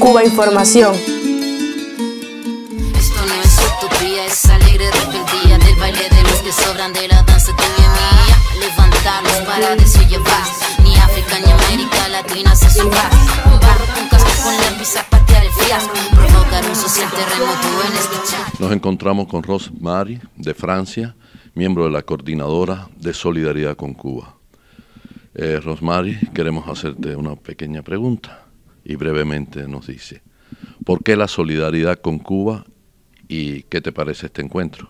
Cuba Información. Esto no es utopía, es alegre rebeldía del baile de los que sobran de la danza de mía. Levantarlos para desoyevar, ni África ni América Latina se suba. Un barro con casco con lápiz zapatear el fiasco, provocar un social terremoto en este chat. Nos encontramos con Rosemary de Francia, miembro de la coordinadora de Solidaridad con Cuba. Eh, Rosemary, queremos hacerte una pequeña pregunta y brevemente nos dice, ¿por qué la solidaridad con Cuba y qué te parece este encuentro?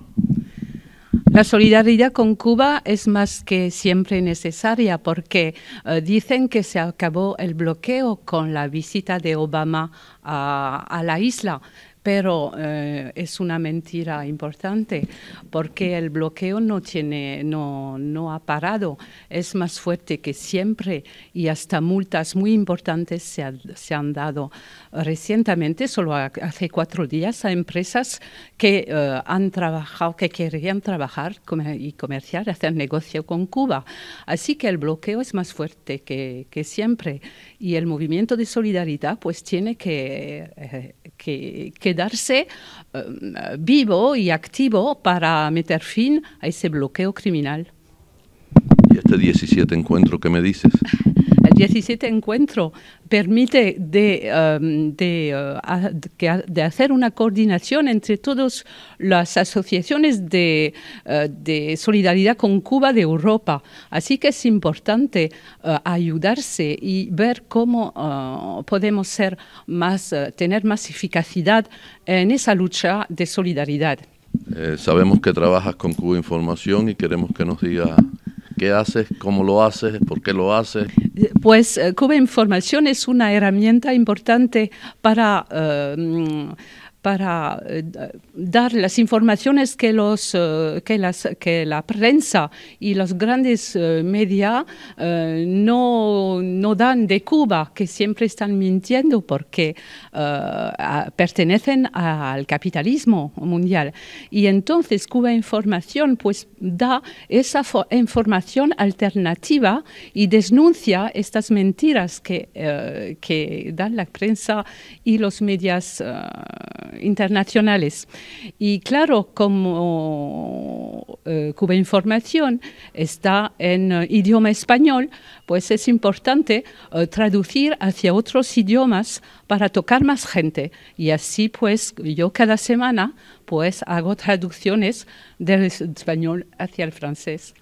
La solidaridad con Cuba es más que siempre necesaria porque eh, dicen que se acabó el bloqueo con la visita de Obama a la isla, pero eh, es una mentira importante porque el bloqueo no, tiene, no, no ha parado, es más fuerte que siempre y hasta multas muy importantes se, se han dado recientemente, solo hace cuatro días, a empresas que eh, han trabajado, que querían trabajar y comerciar, hacer negocio con Cuba. Así que el bloqueo es más fuerte que, que siempre y el movimiento de solidaridad pues tiene que, eh, que, que quedarse eh, vivo y activo para meter fin a ese bloqueo criminal. ¿Y este 17 encuentro que me dices? 17 Encuentro permite de, um, uh, de, hacer una coordinación entre todas las asociaciones uh, de, solidaridad con Cuba de Europa. Así que es importante uh, ayudarse y ver cómo podemos ser más, tener más eficacidad en esa lucha de solidaridad. Eh, sabemos que trabajas con Cuba Información y queremos que nos diga qué haces, cómo lo haces, por qué lo haces. Eh, pues eh, Cuba Información es una herramienta importante para eh, para eh, dar las informaciones que, los, eh, que, las, que la prensa y los grandes eh, medios no, dan de Cuba, que siempre están mintiendo porque pertenecen al capitalismo mundial. Y entonces Cuba Información pues da esa información alternativa y denuncia estas mentiras que, dan la prensa y los medios internacionales. Y claro, como eh, Cuba Información está en eh, idioma español, pues es importante eh, traducir hacia otros idiomas para tocar más gente. Y así pues yo cada semana pues hago traducciones del español hacia el francés.